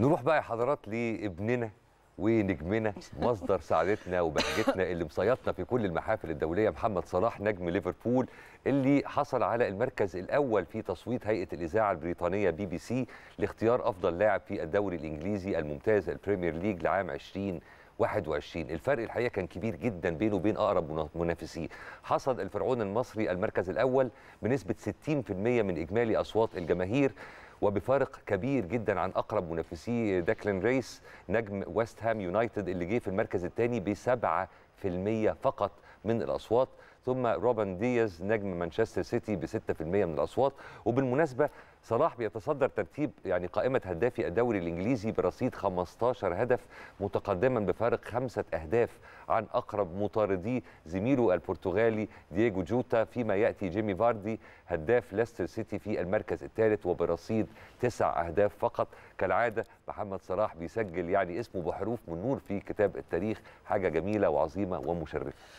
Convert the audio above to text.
نروح بقى يا حضرات لابننا ونجمنا مصدر سعادتنا وبهجتنا اللي مصيطنا في كل المحافل الدولية محمد صلاح نجم ليفربول اللي حصل على المركز الأول في تصويت هيئة الإذاعة البريطانية بي بي سي لاختيار أفضل لاعب في الدوري الإنجليزي الممتاز البريمير ليج لعام 20 21 الفرق الحقيقه كان كبير جدا بينه وبين اقرب منافسيه حصد الفرعون المصري المركز الاول بنسبه 60% من اجمالي اصوات الجماهير وبفارق كبير جدا عن اقرب منافسيه داكلين ريس نجم ويست هام يونايتد اللي جه في المركز الثاني ب 7% فقط من الاصوات ثم روبن دياز نجم مانشستر سيتي ب 6% من الاصوات وبالمناسبه صلاح بيتصدر ترتيب يعني قائمه هدافي الدوري الانجليزي برصيد 15 هدف متقدما بفارق خمسه اهداف عن اقرب مطارديه زميله البرتغالي دييجو جوتا فيما ياتي جيمي فاردي هداف ليستر سيتي في المركز الثالث وبرصيد تسع اهداف فقط كالعاده محمد صلاح بيسجل يعني اسمه بحروف من نور في كتاب التاريخ حاجه جميله وعظيمه ومشرفه